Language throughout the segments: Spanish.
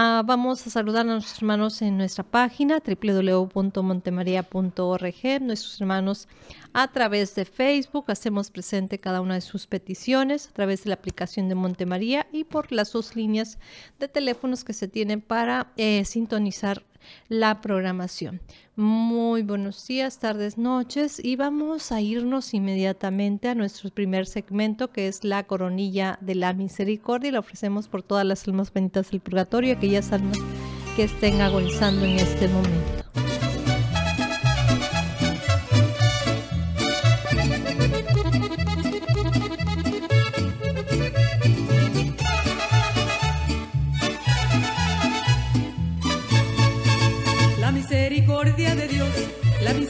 Ah, vamos a saludar a nuestros hermanos en nuestra página www.montemaria.org. nuestros hermanos a través de Facebook, hacemos presente cada una de sus peticiones a través de la aplicación de Montemaría y por las dos líneas de teléfonos que se tienen para eh, sintonizar la programación. Muy buenos días, tardes, noches y vamos a irnos inmediatamente a nuestro primer segmento que es la coronilla de la misericordia y la ofrecemos por todas las almas benditas del purgatorio, aquellas almas que estén agonizando en este momento.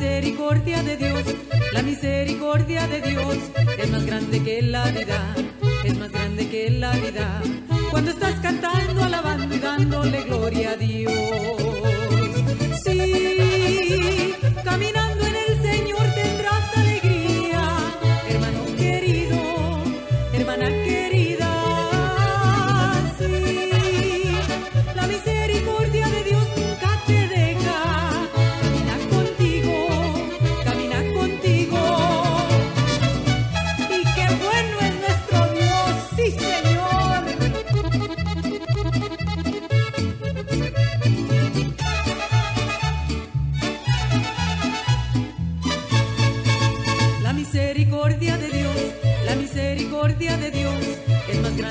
misericordia de Dios, la misericordia de Dios es más grande que la vida, es más grande que la vida. Cuando estás cantando, alabando y dándole gloria a Dios.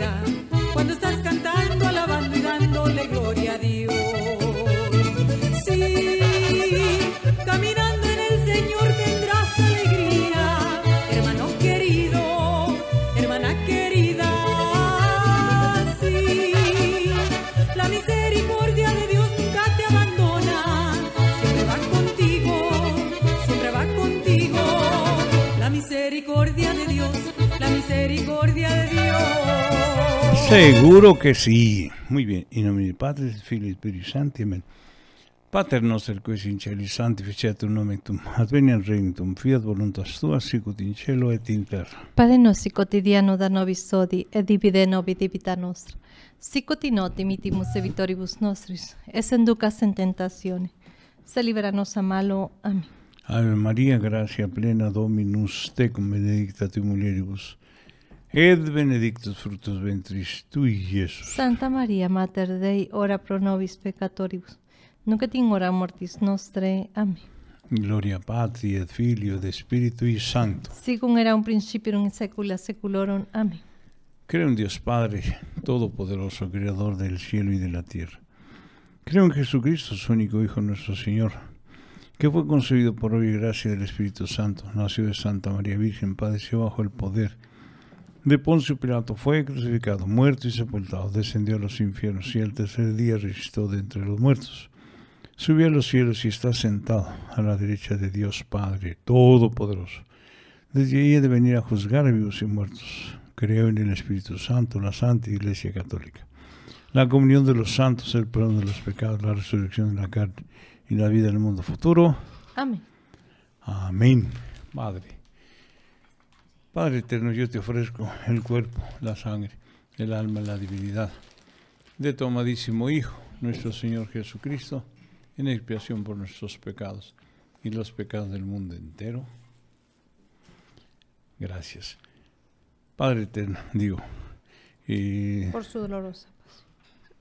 vida. Seguro que sí. Muy bien. In nomine Patris, Filii Spiritus Sancti. Amen. Pater noster qui in nomen tuum. regnum Fiat voluntas tua, sicut in cielo et in terra. Pade nostri quotidiano da nobis odi et divide nobis divita nostra. Sicut in mitimus evitoribus nostris, es enducas en tentazione. Se liberanos a malo. Amén. Ave Maria, gracia plena Dominus tecum benedicta tu mulieribus ...ed benedictus fructus ventris tui, Jesús. Santa María, Mater Dei, ora pro nobis peccatoribus, nunc et hora mortis nostre. Amén. Gloria Patri et Filio de Espíritu y Santo. Según era un principio, un secula seculorum. Amén. Creo en Dios Padre, Todopoderoso, Creador del cielo y de la tierra. Creo en Jesucristo, su único Hijo, nuestro Señor, que fue concebido por y gracia del Espíritu Santo, nació de Santa María Virgen, padeció bajo el poder de Poncio Pilato fue crucificado, muerto y sepultado, descendió a los infiernos y el tercer día resucitó de entre los muertos. Subió a los cielos y está sentado a la derecha de Dios Padre Todopoderoso. Desde ahí he de venir a juzgar a vivos y muertos. Creo en el Espíritu Santo, la Santa Iglesia Católica, la comunión de los santos, el perdón de los pecados, la resurrección de la carne y la vida en el mundo futuro. Amén. Amén. Padre. Padre eterno, yo te ofrezco el cuerpo, la sangre, el alma, la divinidad de tu amadísimo Hijo, nuestro Señor Jesucristo, en expiación por nuestros pecados y los pecados del mundo entero. Gracias. Padre eterno, digo. Y... Eh, por su dolorosa pasión.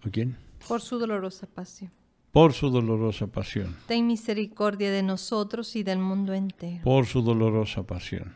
¿A quién? Por su dolorosa pasión. Por su dolorosa pasión. Ten misericordia de nosotros y del mundo entero. Por su dolorosa pasión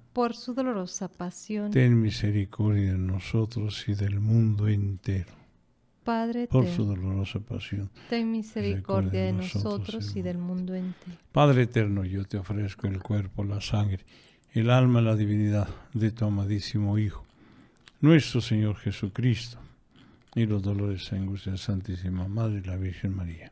por su dolorosa pasión. Ten misericordia de nosotros y del mundo entero. Padre, por su dolorosa pasión. Ten misericordia de nosotros y del mundo entero. Padre eterno, yo te ofrezco el cuerpo, la sangre, el alma, la divinidad de tu amadísimo Hijo, nuestro Señor Jesucristo, y los dolores y angustias de Santísima Madre, la Virgen María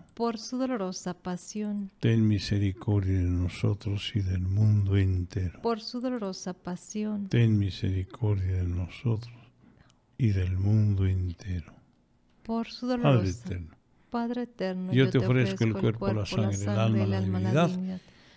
por su dolorosa pasión. Ten misericordia de nosotros y del mundo entero. Por su dolorosa pasión. Ten misericordia de nosotros y del mundo entero. Por su dolorosa Padre eterno. Padre eterno yo, te ofrezco, el cuerpo, la, sangre, el alma, divinidad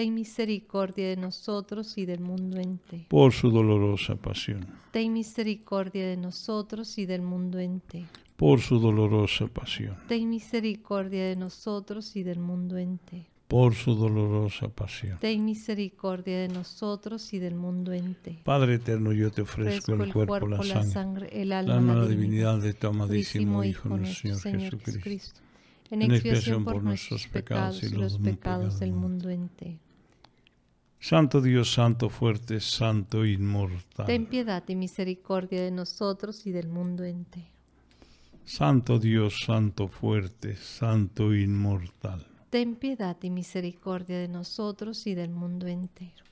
ten misericordia de nosotros y del mundo entero. Por su dolorosa pasión. Ten misericordia de nosotros y del mundo entero. Por su dolorosa pasión. Ten misericordia de nosotros y del mundo entero. Por su dolorosa pasión. Ten misericordia de nosotros y del mundo entero. Padre eterno, yo te ofrezco el, cuerpo, la, sangre, el alma, la, la divinidad de tu amadísimo Hijo, nuestro Señor, Jesucristo. en expiación por, por nuestros pecados y los pecados del mundo entero. Santo Dios, Santo fuerte, Santo inmortal. Ten piedad y misericordia de nosotros y del mundo entero. Santo Dios, Santo fuerte, Santo inmortal. Ten piedad y misericordia de nosotros y del mundo entero.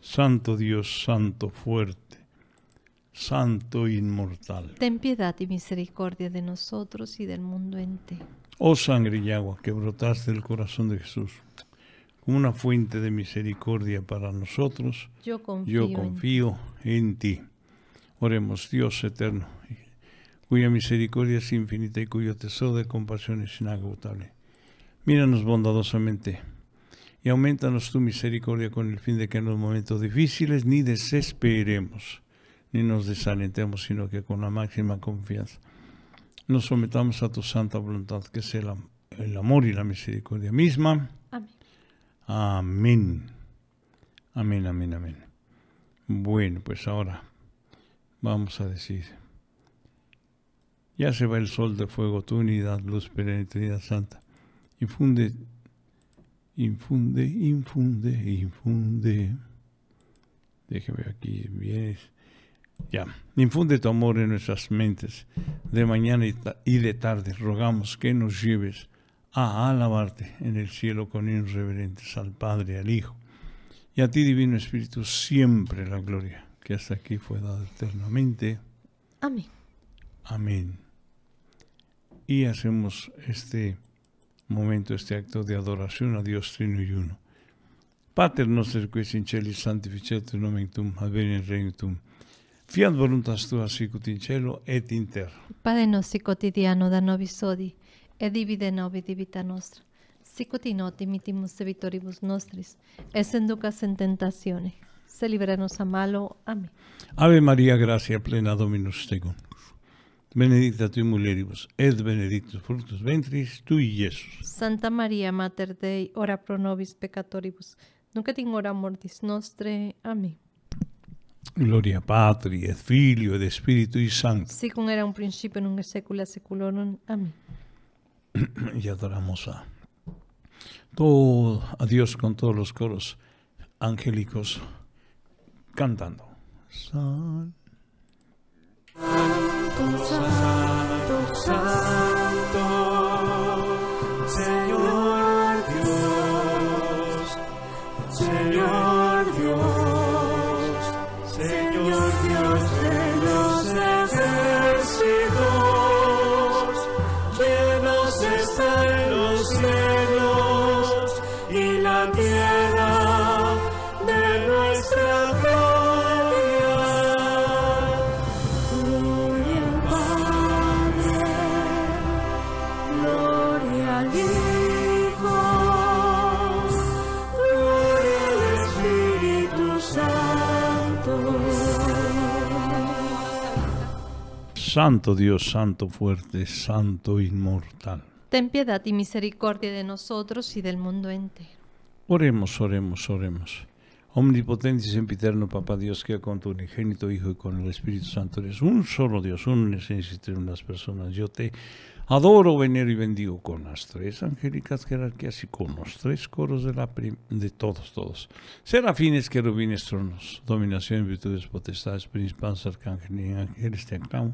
Santo Dios, Santo fuerte, Santo inmortal. Ten piedad y misericordia de nosotros y del mundo entero. Oh sangre y agua que brotaste del corazón de Jesús como una fuente de misericordia para nosotros. Yo confío, en, ti. Oremos, Dios eterno, cuya misericordia es infinita y cuyo tesoro de compasión es inagotable. Míranos bondadosamente y aumentanos tu misericordia con el fin de que en los momentos difíciles ni desesperemos, ni nos desalentemos, sino que con la máxima confianza nos sometamos a tu santa voluntad, que es el amor y la misericordia misma. Amén. Amén, amén, amén. Bueno, pues ahora vamos a decir. Ya se va el sol de fuego, tu unidad, luz, perenne, Santa. Infunde, infunde, infunde, infunde. Déjeme aquí, bien. Ya, infunde tu amor en nuestras mentes de mañana y de tarde. Rogamos que nos lleves a alabarte en el cielo con irreverentes al Padre, al Hijo y a ti, Divino Espíritu, siempre la gloria que hasta aquí fue dada eternamente. Amén. Amén. Y hacemos este momento, este acto de adoración a Dios Trino y Uno. Pater noster que in santificetur nomen tuum, regnum tuum. Fiat voluntas tua in cielo et in terra. Padre quotidiano da nobis e divide novi divita nostra. Sicut mitimus vitoribus nostris, es en en tentaciones, se nos a malo. Amén. Ave María, gracia plena, Dominus tecum. Benedicta tu mulieribus, et benedictus fructus ventris tu y Santa María, Mater Dei, ora pro nobis peccatoribus, nunc et in hora mortis nostre. Amén. Gloria Patri, et Filio, et Espíritu y Santo. Sicum era un principio, en un secula seculorum. Amén. y adoramos a, todo, a Dios con todos los coros angélicos cantando. Santo Dios, Santo fuerte, Santo inmortal. Ten piedad y misericordia de nosotros y del mundo entero. Oremos, oremos, oremos. Omnipotente y sempiterno, Papa Dios, que con tu unigénito Hijo y con el Espíritu Santo eres un solo Dios, un y en unas personas. Yo te adoro, venero y bendigo con las tres angélicas jerarquías y con los tres coros de, la todos, todos. Serafines, querubines, tronos, dominaciones, virtudes, potestades, principales, arcángeles y ángeles te aclamo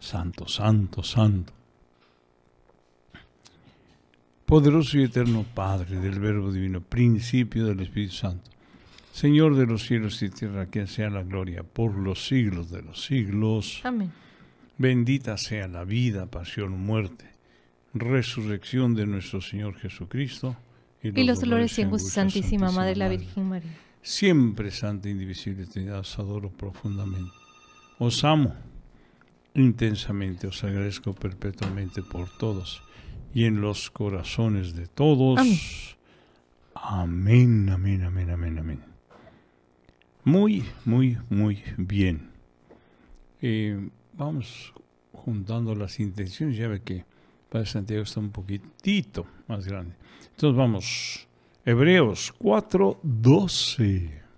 Santo, santo, santo. Poderoso y eterno Padre del Verbo Divino, principio del Espíritu Santo, Señor de los cielos y tierra, que sea la gloria por los siglos de los siglos. Amén. Bendita sea la vida, pasión, muerte, resurrección de nuestro Señor Jesucristo. Y los, dolores y angustias, Santísima, Madre Madre, la Virgen María. Siempre Santa Indivisible Trinidad, os adoro profundamente. Os amo intensamente, os agradezco perpetuamente por todos y en los corazones de todos. Amén, amén, amén, amén, amén. Muy, muy, muy bien. Eh, vamos juntando las intenciones, ya ve que Padre Santiago está un poquitito más grande. Entonces vamos, Hebreos 4.12 12.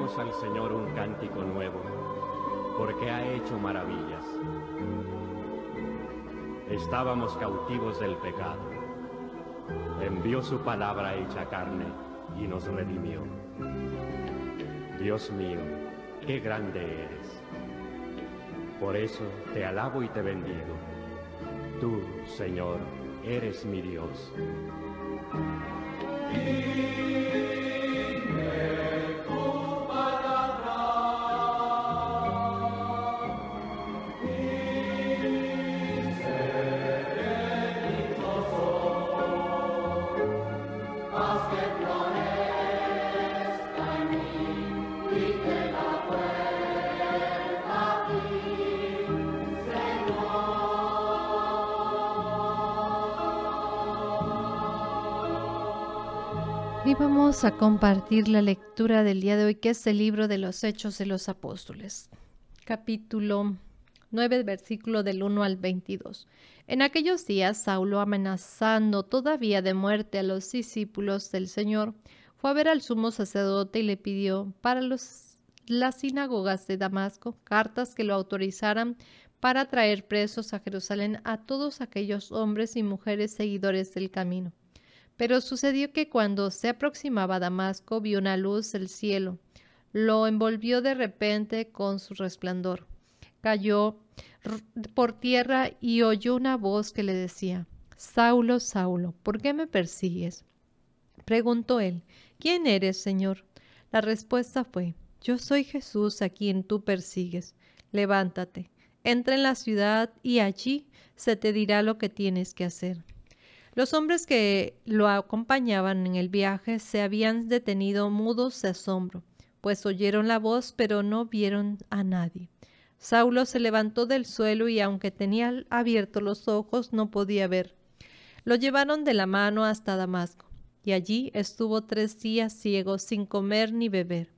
al Señor un cántico nuevo, porque ha hecho maravillas. Estábamos cautivos del pecado. Envió su palabra hecha carne y nos redimió. Dios mío, qué grande eres. Por eso te alabo y te bendigo. Tú, Señor, eres mi Dios. a compartir la lectura del día de hoy, que es el libro de los Hechos de los Apóstoles, capítulo 9, versículo del 1 al 22. En aquellos días, Saulo, amenazando todavía de muerte a los discípulos del Señor, fue a ver al sumo sacerdote y le pidió para los, las sinagogas de Damasco cartas que lo autorizaran para traer presos a Jerusalén a todos aquellos hombres y mujeres seguidores del camino pero sucedió que cuando se aproximaba a Damasco vio una luz del cielo. Lo envolvió de repente con su resplandor. Cayó por tierra y oyó una voz que le decía, Saulo, Saulo, ¿por qué me persigues? Preguntó él, ¿quién eres, Señor? La respuesta fue, yo soy Jesús a quien tú persigues. Levántate, entra en la ciudad y allí se te dirá lo que tienes que hacer. Los hombres que lo acompañaban en el viaje se habían detenido mudos de asombro, pues oyeron la voz pero no vieron a nadie. Saulo se levantó del suelo y aunque tenía abiertos los ojos no podía ver. Lo llevaron de la mano hasta Damasco, y allí estuvo tres días ciego sin comer ni beber.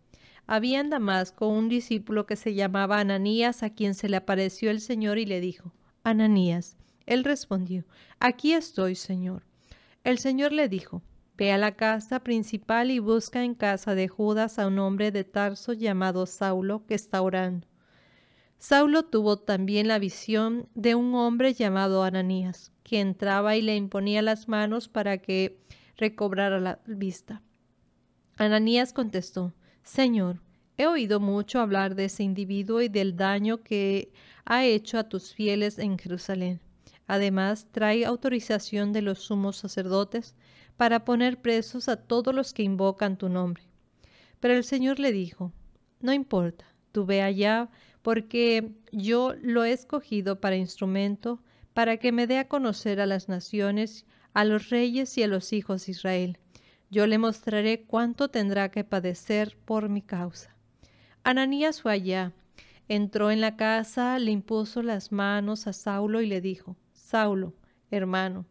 Había en Damasco un discípulo que se llamaba Ananías, a quien se le apareció el Señor y le dijo, Ananías. Él respondió, Aquí estoy, Señor. El Señor le dijo, Ve a la casa principal y busca en casa de Judas a un hombre de Tarso llamado Saulo que está orando. Saulo tuvo también la visión de un hombre llamado Ananías, que entraba y le imponía las manos para que recobrara la vista. Ananías contestó, Señor, he oído mucho hablar de ese individuo y del daño que ha hecho a tus fieles en Jerusalén. Además, trae autorización de los sumos sacerdotes para poner presos a todos los que invocan tu nombre. Pero el Señor le dijo, no importa, tú ve allá, porque yo lo he escogido para instrumento, para que me dé a conocer a las naciones, a los reyes y a los hijos de Israel. Yo le mostraré cuánto tendrá que padecer por mi causa. Ananías fue allá, entró en la casa, le impuso las manos a Saulo y le dijo, Saulo, hermano,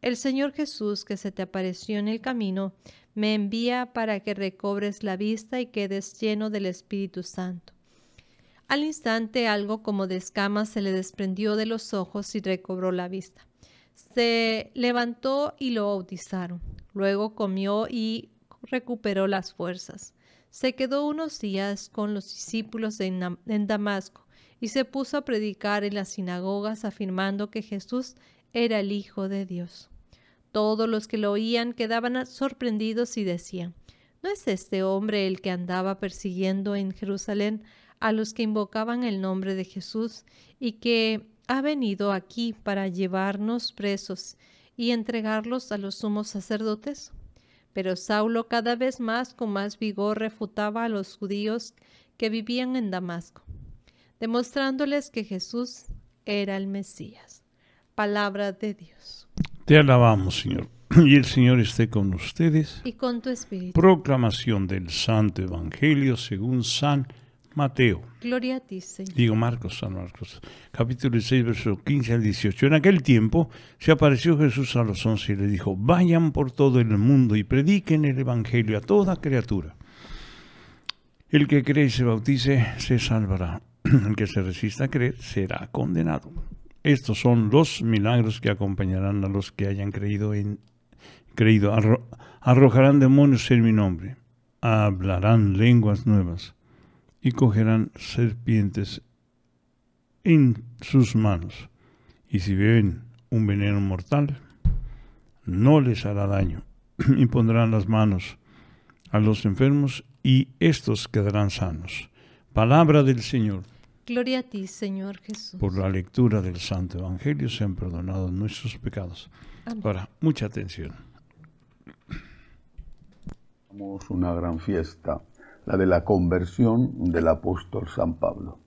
el Señor Jesús que se te apareció en el camino, me envía para que recobres la vista y quedes lleno del Espíritu Santo. Al instante algo como de escamas se le desprendió de los ojos y recobró la vista. Se levantó y lo bautizaron. Luego comió y recuperó las fuerzas. Se quedó unos días con los discípulos en, en Damasco y se puso a predicar en las sinagogas afirmando que Jesús era el Hijo de Dios. Todos los que lo oían quedaban sorprendidos y decían, ¿no es este hombre el que andaba persiguiendo en Jerusalén a los que invocaban el nombre de Jesús y que ha venido aquí para llevarnos presos y entregarlos a los sumos sacerdotes? Pero Saulo cada vez más con más vigor refutaba a los judíos que vivían en Damasco demostrándoles que Jesús era el Mesías. Palabra de Dios. Te alabamos, Señor. Y el Señor esté con ustedes. Y con tu espíritu. Proclamación del Santo Evangelio según San Mateo. Gloria a ti, Señor. Digo Marcos, San Marcos. Capítulo 6, versos 15 al 18. En aquel tiempo se apareció Jesús a los once y le dijo, vayan por todo el mundo y prediquen el Evangelio a toda criatura. El que cree y se bautice se salvará, el que se resista a creer será condenado. Estos son los milagros que acompañarán a los que hayan creído en creído. arrojarán demonios en mi nombre, hablarán lenguas nuevas y cogerán serpientes en sus manos. Y si beben un veneno mortal, no les hará daño. Y pondrán las manos a los enfermos y estos quedarán sanos. Palabra del Señor. Gloria a ti, Señor Jesús. Por la lectura del Santo Evangelio se han perdonado nuestros pecados. Ahora, mucha atención. Tenemos una gran fiesta, la de la conversión del apóstol San Pablo.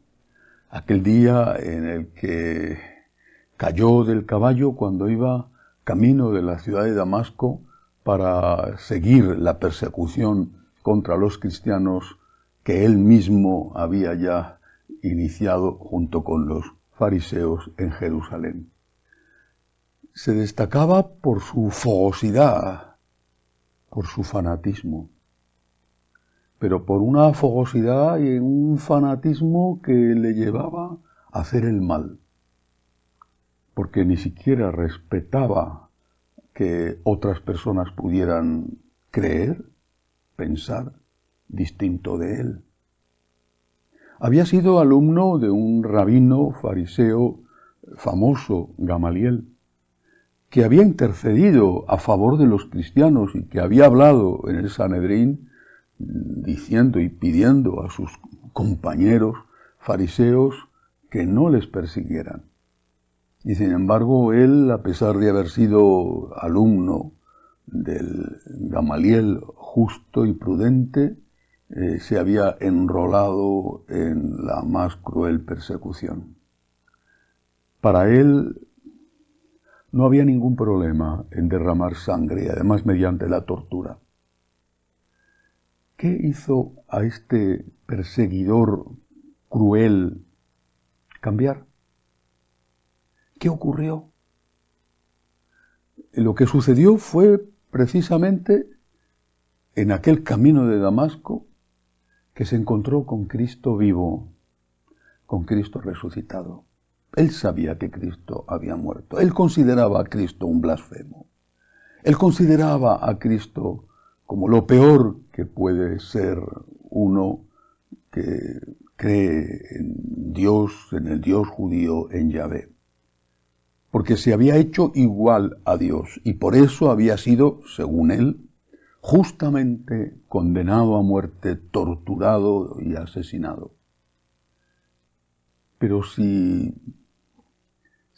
Aquel día en el que cayó del caballo cuando iba camino de la ciudad de Damasco para seguir la persecución contra los cristianos que él mismo había ya iniciado junto con los fariseos en Jerusalén. Se destacaba por su fogosidad, por su fanatismo, pero por una fogosidad y un fanatismo que le llevaba a hacer el mal, porque ni siquiera respetaba que otras personas pudieran creer, pensar distinto de él. Había sido alumno de un rabino fariseo famoso, Gamaliel, que había intercedido a favor de los cristianos y que había hablado en el Sanedrín mm, diciendo y pidiendo a sus compañeros fariseos que no les persiguieran. Y sin embargo, él, a pesar de haber sido alumno del Gamaliel justo y prudente, eh, se había enrolado en la más cruel persecución. Para él no había ningún problema en derramar sangre, además mediante la tortura. ¿Qué hizo a este perseguidor cruel cambiar? ¿Qué ocurrió? Lo que sucedió fue precisamente en aquel camino de Damasco que se encontró con Cristo vivo, con Cristo resucitado. Él sabía que Cristo había muerto. Él consideraba a Cristo un blasfemo. Él consideraba a Cristo como lo peor que puede ser uno que cree en Dios, en el Dios judío, en Yahvé. Porque se había hecho igual a Dios y por eso había sido, según él, justamente condenado a muerte, torturado y asesinado. Pero si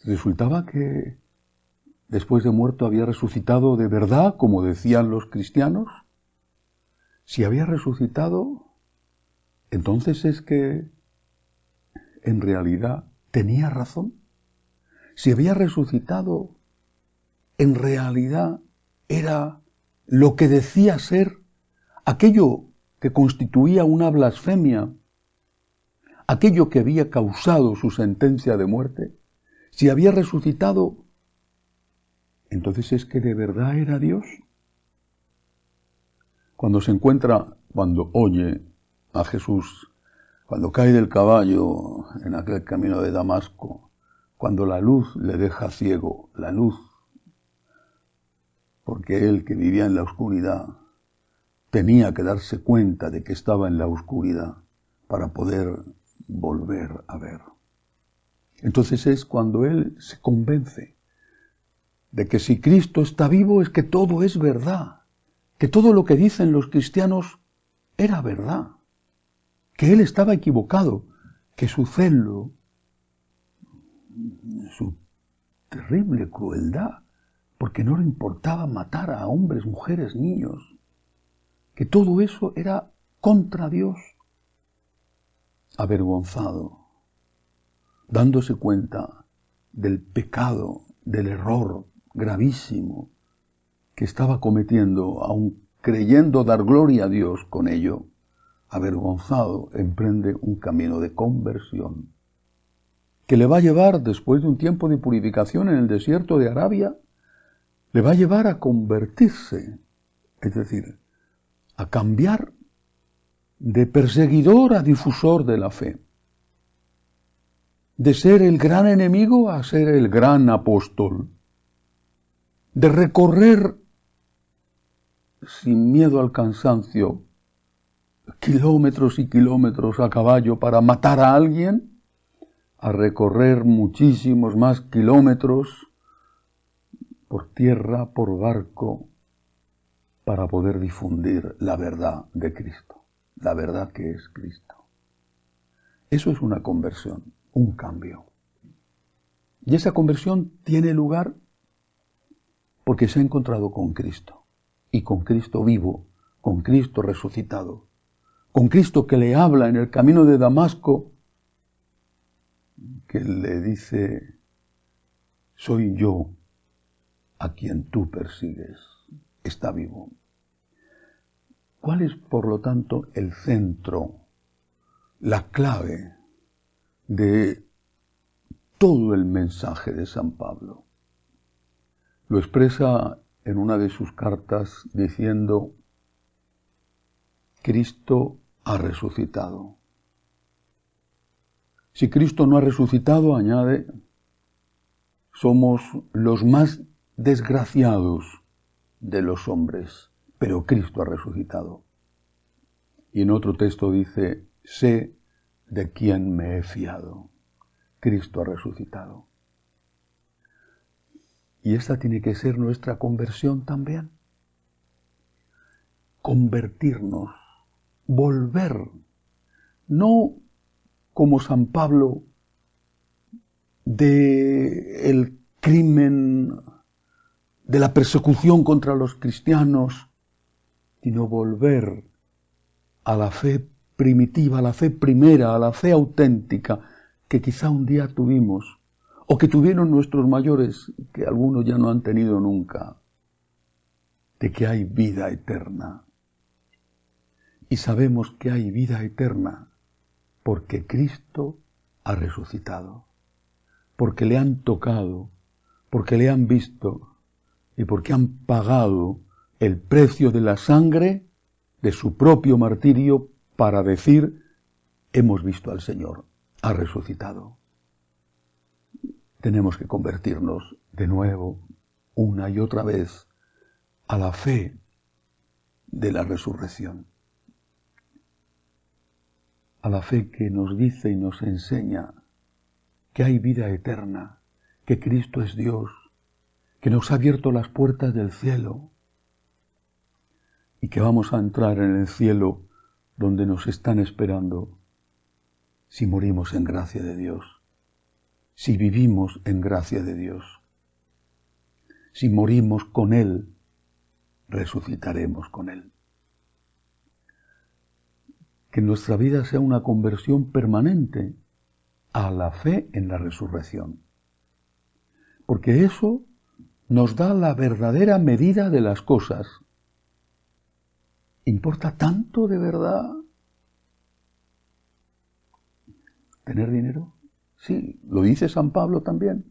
resultaba que después de muerto había resucitado de verdad, como decían los cristianos, si había resucitado, entonces es que en realidad tenía razón. Si había resucitado, en realidad era lo que decía ser aquello que constituía una blasfemia, aquello que había causado su sentencia de muerte, si había resucitado, entonces es que de verdad era Dios. Cuando se encuentra, cuando oye a Jesús, cuando cae del caballo en aquel camino de Damasco, cuando la luz le deja ciego, la luz porque él que vivía en la oscuridad tenía que darse cuenta de que estaba en la oscuridad para poder volver a ver. Entonces es cuando él se convence de que si Cristo está vivo es que todo es verdad, que todo lo que dicen los cristianos era verdad, que él estaba equivocado, que su celo, su terrible crueldad, porque no le importaba matar a hombres, mujeres, niños, que todo eso era contra Dios. Avergonzado, dándose cuenta del pecado, del error gravísimo que estaba cometiendo, aun creyendo dar gloria a Dios con ello, avergonzado, emprende un camino de conversión que le va a llevar, después de un tiempo de purificación en el desierto de Arabia, le va a llevar a convertirse, es decir, a cambiar de perseguidor a difusor de la fe, de ser el gran enemigo a ser el gran apóstol, de recorrer sin miedo al cansancio kilómetros y kilómetros a caballo para matar a alguien, a recorrer muchísimos más kilómetros por tierra, por barco, para poder difundir la verdad de Cristo, la verdad que es Cristo. Eso es una conversión, un cambio. Y esa conversión tiene lugar porque se ha encontrado con Cristo, y con Cristo vivo, con Cristo resucitado, con Cristo que le habla en el camino de Damasco, que le dice, soy yo a quien tú persigues está vivo. ¿Cuál es, por lo tanto, el centro, la clave de todo el mensaje de San Pablo? Lo expresa en una de sus cartas diciendo, Cristo ha resucitado. Si Cristo no ha resucitado, añade, somos los más desgraciados de los hombres, pero Cristo ha resucitado. Y en otro texto dice, sé de quién me he fiado. Cristo ha resucitado. Y esta tiene que ser nuestra conversión también. Convertirnos, volver, no como San Pablo de el crimen de la persecución contra los cristianos, sino volver a la fe primitiva, a la fe primera, a la fe auténtica que quizá un día tuvimos o que tuvieron nuestros mayores, que algunos ya no han tenido nunca, de que hay vida eterna. Y sabemos que hay vida eterna porque Cristo ha resucitado, porque le han tocado, porque le han visto, y porque han pagado el precio de la sangre de su propio martirio para decir, hemos visto al Señor, ha resucitado. Tenemos que convertirnos de nuevo, una y otra vez, a la fe de la resurrección, a la fe que nos dice y nos enseña que hay vida eterna, que Cristo es Dios, que nos ha abierto las puertas del cielo y que vamos a entrar en el cielo donde nos están esperando si morimos en gracia de Dios, si vivimos en gracia de Dios. Si morimos con Él, resucitaremos con Él. Que nuestra vida sea una conversión permanente a la fe en la resurrección. Porque eso nos da la verdadera medida de las cosas. ¿Importa tanto de verdad tener dinero? Sí, lo dice San Pablo también.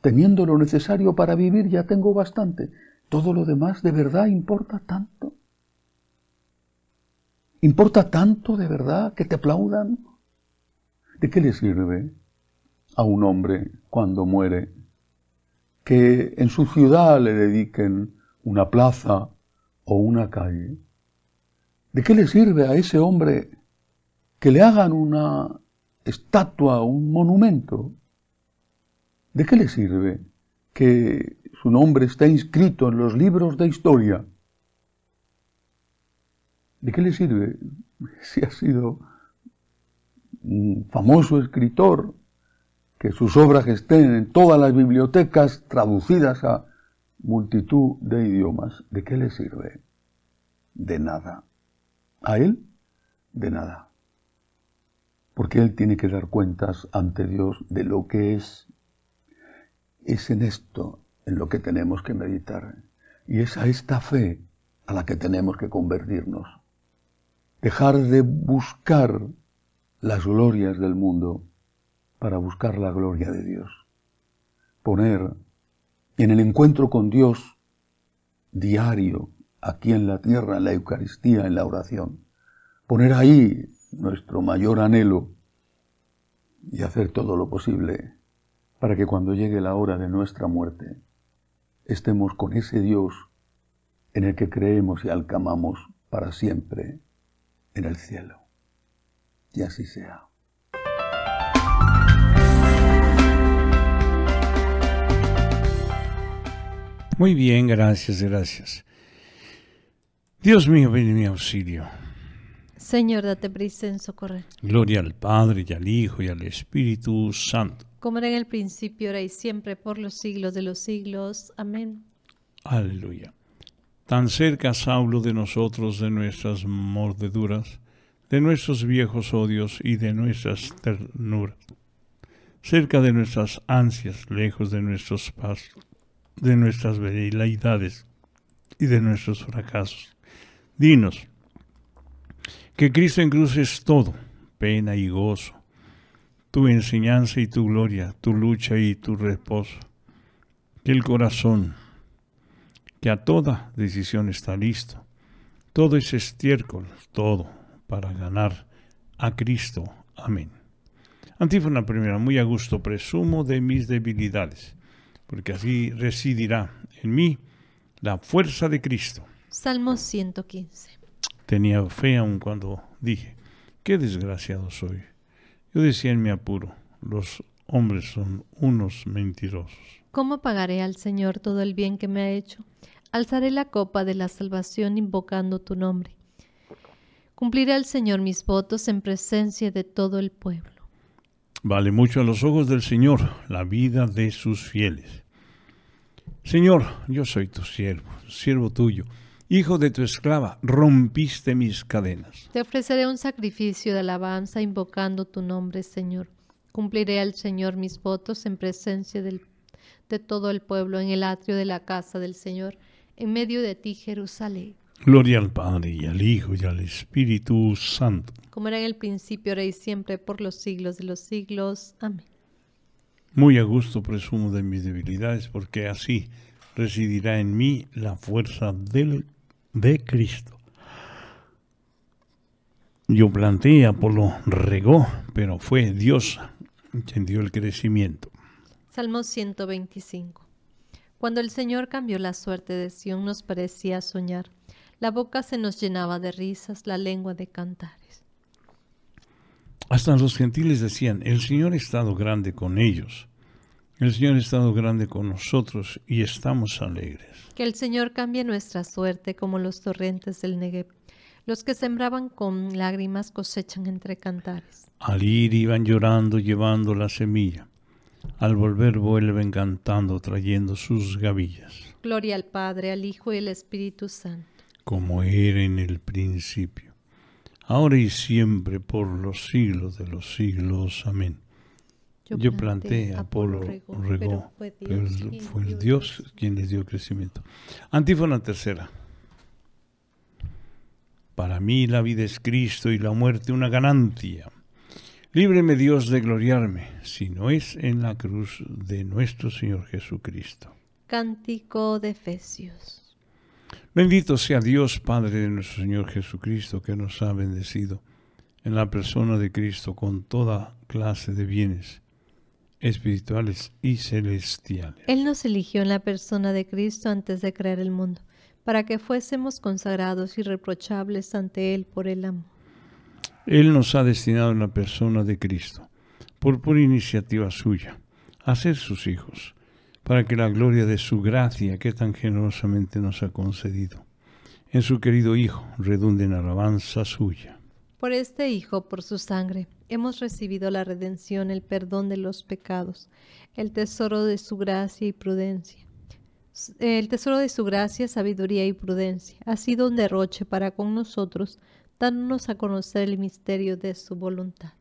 Teniendo lo necesario para vivir ya tengo bastante. Todo lo demás de verdad importa tanto. ¿Importa tanto de verdad que te aplaudan? ¿De qué le sirve a un hombre cuando muere que en su ciudad le dediquen una plaza o una calle. ¿De qué le sirve a ese hombre que le hagan una estatua, un monumento? ¿De qué le sirve que su nombre esté inscrito en los libros de historia? ¿De qué le sirve si ha sido un famoso escritor que sus obras estén en todas las bibliotecas traducidas a multitud de idiomas. ¿De qué le sirve? De nada. ¿A él? De nada. Porque él tiene que dar cuentas ante Dios de lo que es. Es en esto en lo que tenemos que meditar. Y es a esta fe a la que tenemos que convertirnos. Dejar de buscar las glorias del mundo para buscar la gloria de Dios. Poner en el encuentro con Dios diario, aquí en la tierra, en la Eucaristía, en la oración. Poner ahí nuestro mayor anhelo y hacer todo lo posible para que cuando llegue la hora de nuestra muerte estemos con ese Dios en el que creemos y alcamamos para siempre en el cielo. Y así sea. Muy bien, gracias, gracias. Dios mío, ven en mi auxilio. Señor, date prisa en socorrer. Gloria al Padre y al Hijo y al Espíritu Santo. Como era en el principio, ahora y siempre, por los siglos de los siglos. Amén. Aleluya. Tan cerca, Saulo, de nosotros, de nuestras mordeduras, de nuestros viejos odios y de nuestras ternuras. Cerca de nuestras ansias, lejos de nuestros pasos de nuestras veleidades y de nuestros fracasos. Dinos que Cristo en cruz es todo, pena y gozo, tu enseñanza y tu gloria, tu lucha y tu reposo. Que el corazón, que a toda decisión está listo, todo es estiércol, todo para ganar a Cristo. Amén. Antífona primera, muy a gusto presumo de mis debilidades porque así residirá en mí la fuerza de Cristo. Salmo 115. Tenía fe aun cuando dije, qué desgraciado soy. Yo decía en mi apuro, los hombres son unos mentirosos. ¿Cómo pagaré al Señor todo el bien que me ha hecho? Alzaré la copa de la salvación invocando tu nombre. Cumpliré al Señor mis votos en presencia de todo el pueblo. Vale mucho a los ojos del Señor la vida de sus fieles. Señor, yo soy tu siervo, siervo tuyo. Hijo de tu esclava, rompiste mis cadenas. Te ofreceré un sacrificio de alabanza invocando tu nombre, Señor. Cumpliré al Señor mis votos en presencia de todo el pueblo en el atrio de la casa del Señor, en medio de ti, Jerusalén. Gloria al Padre y al Hijo y al Espíritu Santo. Como era en el principio, ahora y siempre, por los siglos de los siglos. Amén. Muy a gusto presumo de mis debilidades, porque así residirá en mí la fuerza del, de Cristo. Yo planteé, Apolo regó, pero fue Dios quien dio el crecimiento. Salmo 125. Cuando el Señor cambió la suerte de Sión nos parecía soñar la boca se nos llenaba de risas, la lengua de cantares. Hasta los gentiles decían, el Señor ha estado grande con ellos. El Señor ha estado grande con nosotros y estamos alegres. Que el Señor cambie nuestra suerte como los torrentes del Negev. Los que sembraban con lágrimas cosechan entre cantares. Al ir iban llorando llevando la semilla. Al volver vuelven cantando trayendo sus gavillas. Gloria al Padre, al Hijo y al Espíritu Santo como era en el principio, ahora y siempre, por los siglos de los siglos. Amén. Yo, planté, Apolo regó, pero fue, el Dios quien le dio crecimiento. Antífona tercera. Para mí la vida es Cristo y la muerte una ganancia. Líbreme Dios de gloriarme, si no es en la cruz de nuestro Señor Jesucristo. Cántico de Efesios. Bendito sea Dios Padre de nuestro Señor Jesucristo, que nos ha bendecido en la persona de Cristo con toda clase de bienes espirituales y celestiales. Él nos eligió en la persona de Cristo antes de crear el mundo, para que fuésemos consagrados y reprochables ante Él por el amor. Él nos ha destinado en la persona de Cristo, por pura iniciativa suya, a ser sus hijos para que la gloria de su gracia que tan generosamente nos ha concedido en su querido Hijo redunde en alabanza suya. Por este Hijo, por su sangre, hemos recibido la redención, el perdón de los pecados, el tesoro de su gracia y prudencia. El tesoro de su gracia, sabiduría y prudencia ha sido un derroche para con nosotros, dándonos a conocer el misterio de su voluntad.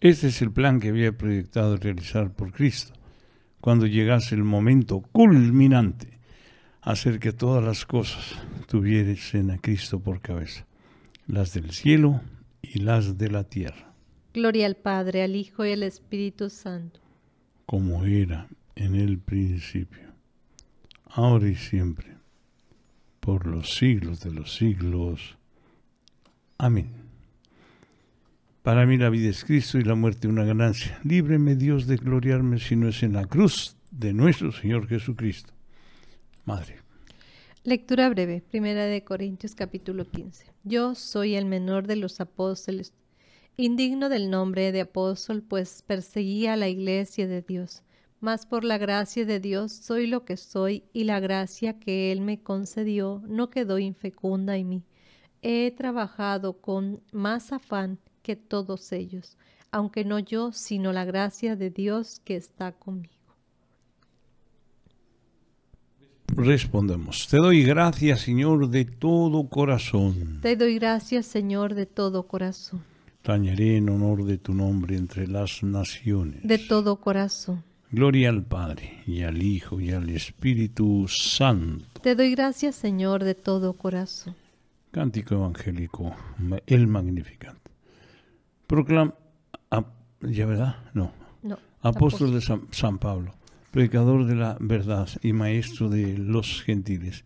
Este es el plan que había proyectado realizar por Cristo cuando llegase el momento culminante, hacer que todas las cosas en a Cristo por cabeza, las del cielo y las de la tierra. Gloria al Padre, al Hijo y al Espíritu Santo. Como era en el principio, ahora y siempre, por los siglos de los siglos. Amén. Para mí la vida es Cristo y la muerte una ganancia. Líbreme Dios de gloriarme si no es en la cruz de nuestro Señor Jesucristo. Madre. Lectura breve, primera de Corintios capítulo 15. Yo soy el menor de los apóstoles, indigno del nombre de apóstol, pues perseguía la iglesia de Dios. Mas por la gracia de Dios soy lo que soy y la gracia que Él me concedió no quedó infecunda en mí. He trabajado con más afán que todos ellos, aunque no yo, sino la gracia de Dios que está conmigo. Respondemos, te doy gracias Señor de todo corazón. Te doy gracias Señor de todo corazón. Tañeré en honor de tu nombre entre las naciones. De todo corazón. Gloria al Padre y al Hijo y al Espíritu Santo. Te doy gracias Señor de todo corazón. Cántico evangélico, el magnificante. Proclama, ya verdad, no. Apóstol de San, San Pablo, predicador de la verdad y maestro de los gentiles,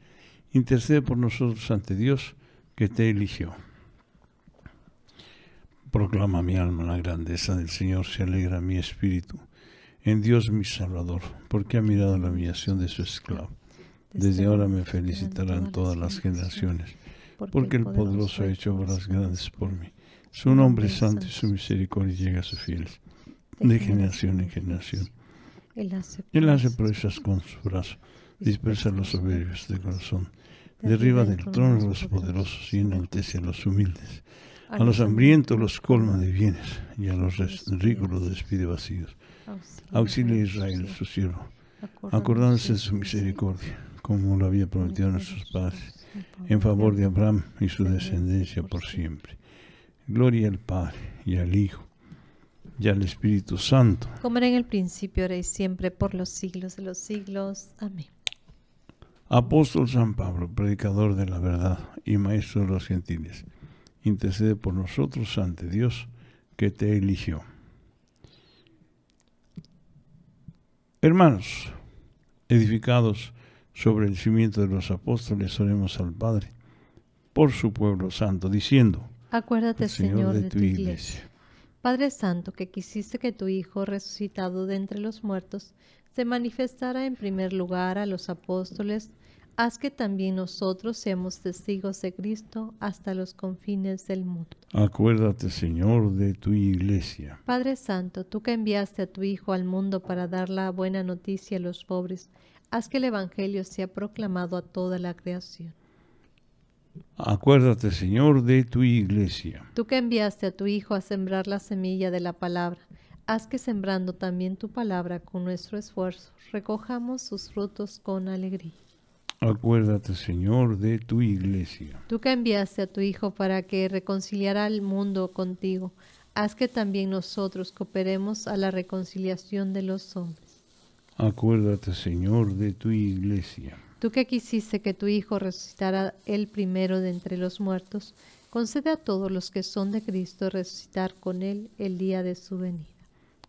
intercede por nosotros ante Dios que te eligió. Proclama mi alma la grandeza del Señor, se alegra mi espíritu en Dios mi Salvador, porque ha mirado la humillación de su esclavo. Desde ahora me felicitarán todas las generaciones, porque el poderoso ha hecho obras grandes por mí. Su nombre es santo y su misericordia llega a sus fieles, de generación en generación. Él hace proezas con su brazo, dispersa los soberbios de corazón, derriba del trono a los poderosos y enaltece a los humildes. A los hambrientos los colma de bienes y a los ricos los despide vacíos. Auxilia a Israel, su siervo, acordándose de su misericordia, como lo había prometido a nuestros padres, en favor de Abraham y su descendencia por siempre. Gloria al Padre y al Hijo y al Espíritu Santo. Como era en el principio, ahora y siempre, por los siglos de los siglos. Amén. Apóstol San Pablo, predicador de la verdad y maestro de los gentiles, intercede por nosotros ante Dios que te eligió. Hermanos, edificados sobre el cimiento de los apóstoles, oremos al Padre por su pueblo santo, diciendo, Acuérdate, Señor, de, tu iglesia. Padre Santo, que quisiste que tu Hijo, resucitado de entre los muertos, se manifestara en primer lugar a los apóstoles, haz que también nosotros seamos testigos de Cristo hasta los confines del mundo. Acuérdate, Señor, de tu iglesia. Padre Santo, tú que enviaste a tu Hijo al mundo para dar la buena noticia a los pobres, haz que el Evangelio sea proclamado a toda la creación. Acuérdate, Señor, de tu iglesia. Tú que enviaste a tu Hijo a sembrar la semilla de la palabra, haz que sembrando también tu palabra con nuestro esfuerzo, recojamos sus frutos con alegría. Acuérdate, Señor, de tu iglesia. Tú que enviaste a tu Hijo para que reconciliara al mundo contigo, haz que también nosotros cooperemos a la reconciliación de los hombres. Acuérdate, Señor, de tu iglesia. Tú que quisiste que tu Hijo resucitara el primero de entre los muertos, concede a todos los que son de Cristo resucitar con Él el día de su venida.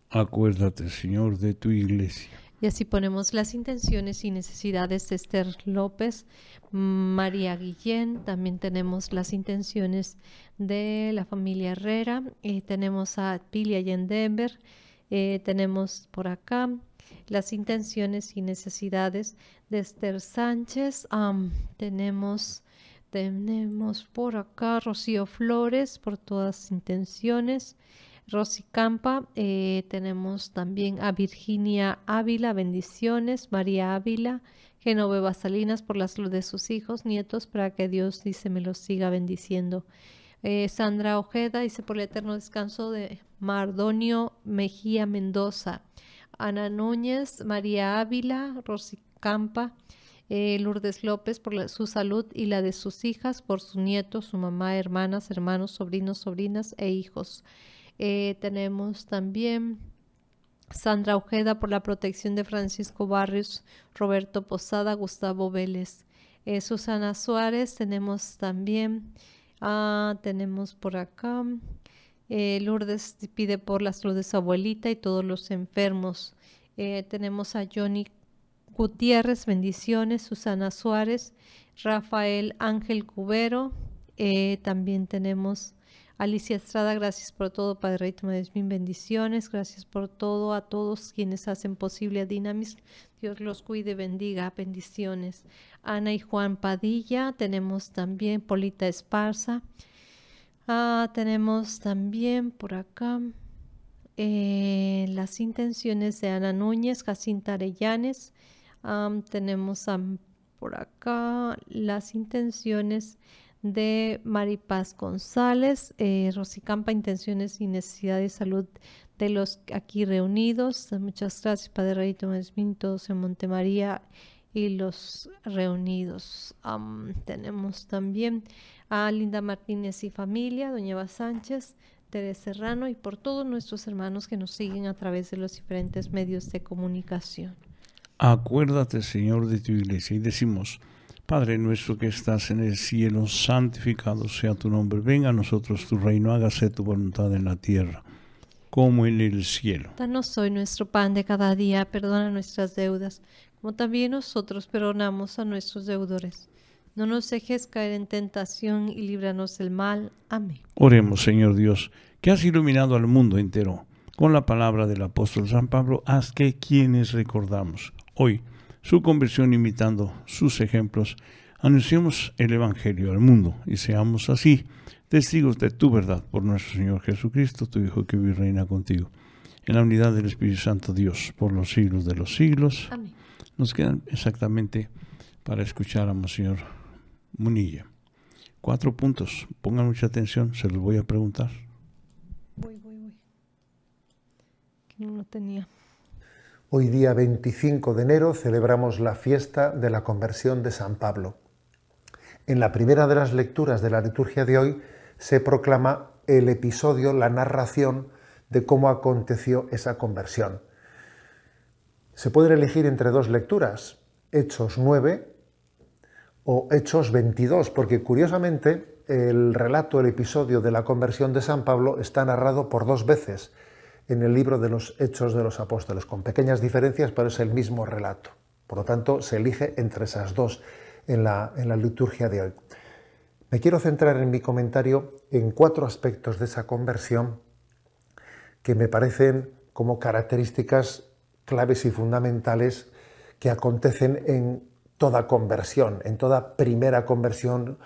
Acuérdate, Señor, de tu iglesia. Y así ponemos las intenciones y necesidades de Esther López, María Guillén, también tenemos las intenciones de la familia Herrera, eh, tenemos a Pilia en Denver. Eh, tenemos por acá las intenciones y necesidades de Esther Sánchez. tenemos, tenemos por acá Rocío Flores por todas las intenciones. Rosy Campa, eh, tenemos también a Virginia Ávila, bendiciones, María Ávila, Genoveva Salinas por la salud de sus hijos, nietos, para que Dios dice me los siga bendiciendo. Eh, Sandra Ojeda dice por el eterno descanso de Mardonio Mejía Mendoza. Ana Núñez, María Ávila, Rosy Campa, eh, Lourdes López por su salud y la de sus hijas, por su nieto, su mamá, hermanas, hermanos, sobrinos, sobrinas e hijos. Eh, tenemos también Sandra Ojeda por la protección de Francisco Barrios, Roberto Posada, Gustavo Vélez. Eh, Susana Suárez, tenemos también, ah, tenemos por acá, eh, Lourdes pide por las salud de su abuelita y todos los enfermos. Eh, tenemos a Johnny Gutiérrez, bendiciones, Susana Suárez, Rafael Ángel Cubero. Eh, también tenemos Alicia Estrada, gracias por todo, Padre de mil bendiciones, gracias por todo a todos quienes hacen posible a Dinamis. Dios los cuide, bendiga, bendiciones. Ana y Juan Padilla, tenemos también Polita Esparza, Ah, tenemos también por acá eh, las intenciones de Ana Núñez, Jacinta Arellanes. tenemos por acá las intenciones de Maripaz González, eh, Rosicampa, intenciones y necesidades de salud de los aquí reunidos. Muchas gracias, Padre Rey Tomás Minto, en Montemaría y los reunidos. tenemos también a Linda Martínez y familia, Doña Eva Sánchez, Teresa Serrano y por todos nuestros hermanos que nos siguen a través de los diferentes medios de comunicación. Acuérdate, Señor, de tu iglesia y decimos, Padre nuestro que estás en el cielo, santificado sea tu nombre, venga a nosotros tu reino, hágase tu voluntad en la tierra como en el cielo. Danos hoy nuestro pan de cada día, perdona nuestras deudas como también nosotros perdonamos a nuestros deudores. No nos dejes caer en tentación y líbranos del mal. Amén. Oremos, Señor Dios, que has iluminado al mundo entero con la palabra del apóstol San Pablo, haz que quienes recordamos hoy su conversión imitando sus ejemplos, anunciemos el Evangelio al mundo y seamos así testigos de tu verdad por nuestro Señor Jesucristo, tu Hijo que vive y reina contigo, en la unidad del Espíritu Santo Dios, por los siglos de los siglos. Amén. Nos quedan exactamente para escuchar a Monseñor Munilla. Cuatro puntos. Pongan mucha atención, se los voy a preguntar. tenía. Hoy día 25 de enero celebramos la fiesta de la conversión de San Pablo. En la primera de las lecturas de la liturgia de hoy se proclama el episodio, la narración de cómo aconteció esa conversión se pueden elegir entre dos lecturas, Hechos 9 o Hechos 22, porque curiosamente el relato, el episodio de la conversión de San Pablo está narrado por dos veces en el libro de los Hechos de los Apóstoles, con pequeñas diferencias, pero es el mismo relato. Por lo tanto, se elige entre esas dos en la, en la liturgia de hoy. Me quiero centrar en mi comentario en cuatro aspectos de esa conversión que me parecen como características claves y fundamentales que acontecen en toda conversión, en toda primera conversión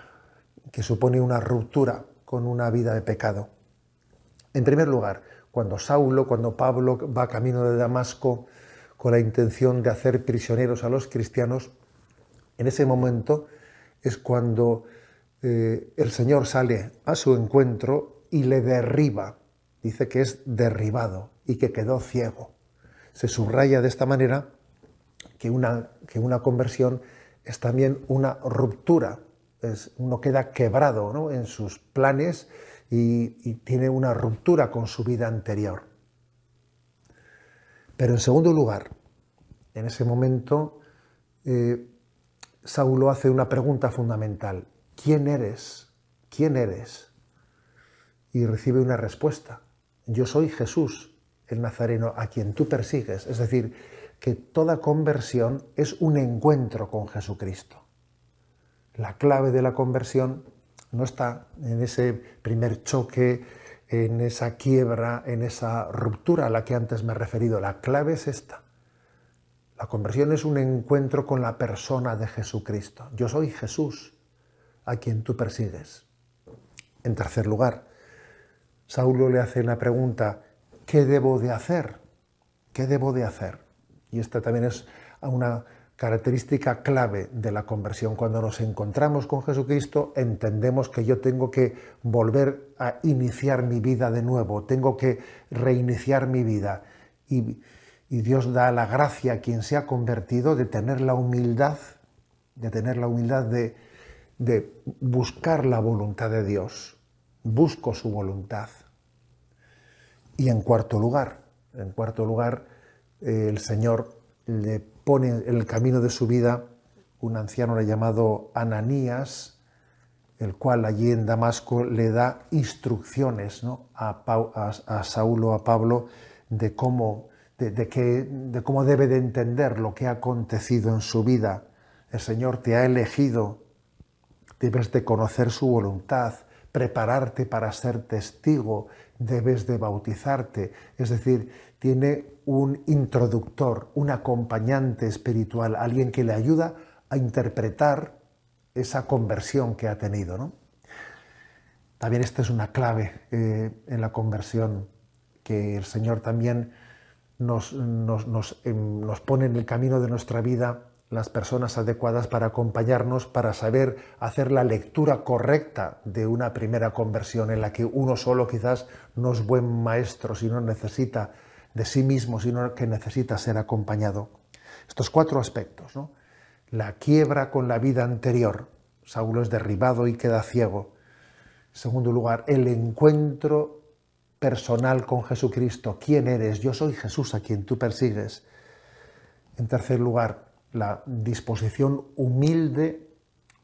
que supone una ruptura con una vida de pecado. En primer lugar, cuando Saulo, cuando Pablo va camino de Damasco con la intención de hacer prisioneros a los cristianos, en ese momento es cuando eh, el Señor sale a su encuentro y le derriba. Dice que es derribado y que quedó ciego se subraya de esta manera que una, que una conversión es también una ruptura, es, uno queda quebrado en sus planes y, tiene una ruptura con su vida anterior. Pero en segundo lugar, en ese momento, eh, Saulo hace una pregunta fundamental. ¿Quién eres? ¿Quién eres? Y recibe una respuesta. Yo soy Jesús, el Nazareno a quien tú persigues. Es decir, que toda conversión es un encuentro con Jesucristo. La clave de la conversión no está en ese primer choque, en esa quiebra, en esa ruptura a la que antes me he referido. La clave es esta. La conversión es un encuentro con la persona de Jesucristo. Yo soy Jesús a quien tú persigues. En tercer lugar, Saulo le hace una pregunta ¿qué debo de hacer? ¿Qué debo de hacer? Y esta también es una característica clave de la conversión. Cuando nos encontramos con Jesucristo, entendemos que yo tengo que volver a iniciar mi vida de nuevo, tengo que reiniciar mi vida. Y, Dios da la gracia a quien se ha convertido de tener la humildad, de tener la humildad de buscar la voluntad de Dios. Busco su voluntad. Y en cuarto lugar, en cuarto lugar, eh, el Señor le pone en el camino de su vida un anciano llamado Ananías, el cual allí en Damasco le da instrucciones ¿no? a, a, Saulo, a Pablo, de cómo, de, de cómo debe de entender lo que ha acontecido en su vida. El Señor te ha elegido, debes de conocer su voluntad, prepararte para ser testigo, debes de bautizarte. Es decir, tiene un introductor, un acompañante espiritual, alguien que le ayuda a interpretar esa conversión que ha tenido. También esta es una clave eh, en la conversión que el Señor también nos, nos em, pone en el camino de nuestra vida las personas adecuadas para acompañarnos, para saber hacer la lectura correcta de una primera conversión en la que uno solo quizás no es buen maestro, sino necesita de sí mismo, sino que necesita ser acompañado. Estos cuatro aspectos, La quiebra con la vida anterior, Saulo es derribado y queda ciego. segundo lugar, el encuentro personal con Jesucristo. ¿Quién eres? Yo soy Jesús a quien tú persigues. En tercer lugar, la disposición humilde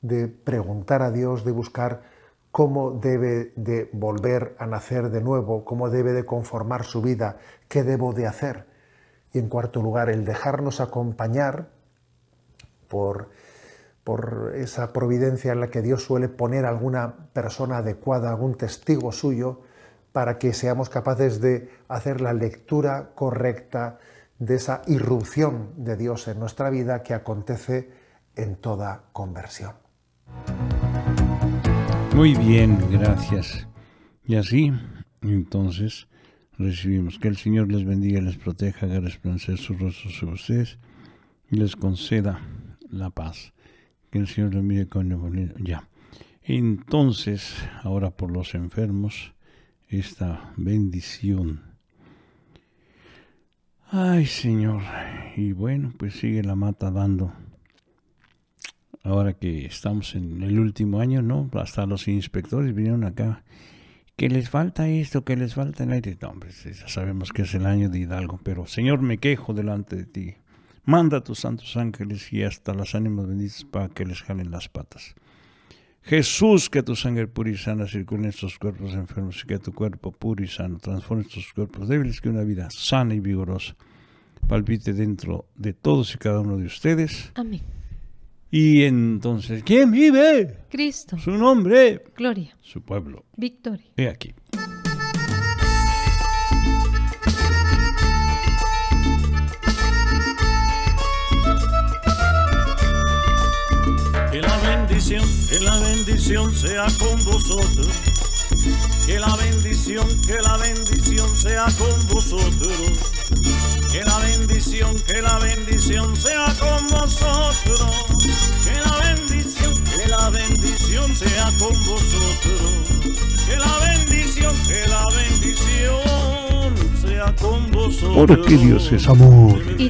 de preguntar a Dios, de buscar cómo debe de volver a nacer de nuevo, cómo debe de conformar su vida, qué debo de hacer. Y en cuarto lugar, el dejarnos acompañar por, esa providencia en la que Dios suele poner alguna persona adecuada, algún testigo suyo, para que seamos capaces de hacer la lectura correcta, de esa irrupción de Dios en nuestra vida que acontece en toda conversión. Muy bien, gracias. Y así, entonces, recibimos que el Señor les bendiga les proteja, haga resplandecer su rostros sobre ustedes y les conceda la paz. Que el Señor los mire con ya. Entonces, ahora por los enfermos, esta bendición Ay, señor. Y bueno, pues sigue la mata dando. Ahora que estamos en el último año, ¿no? Hasta los inspectores vinieron acá. Que les falta esto, que les falta el aire. No, ya sabemos que es el año de Hidalgo, pero Señor, me quejo delante de ti. Manda a tus santos ángeles y hasta las ánimas benditas para que les jalen las patas. Jesús, que tu sangre pura y sana circule en estos cuerpos enfermos y que tu cuerpo puro y sano transforme estos cuerpos débiles que una vida sana y vigorosa palpite dentro de todos y cada uno de ustedes. Amén. Y entonces, ¿quién vive? Cristo. Su nombre. Gloria. Su pueblo. Victoria. He aquí. Que la bendición sea con vosotros. Que la bendición, que la bendición sea con vosotros. Que la bendición, que la bendición sea con vosotros. Que la bendición, que la bendición sea con vosotros. Que la bendición, que la bendición sea con vosotros. Porque Dios es amor. Y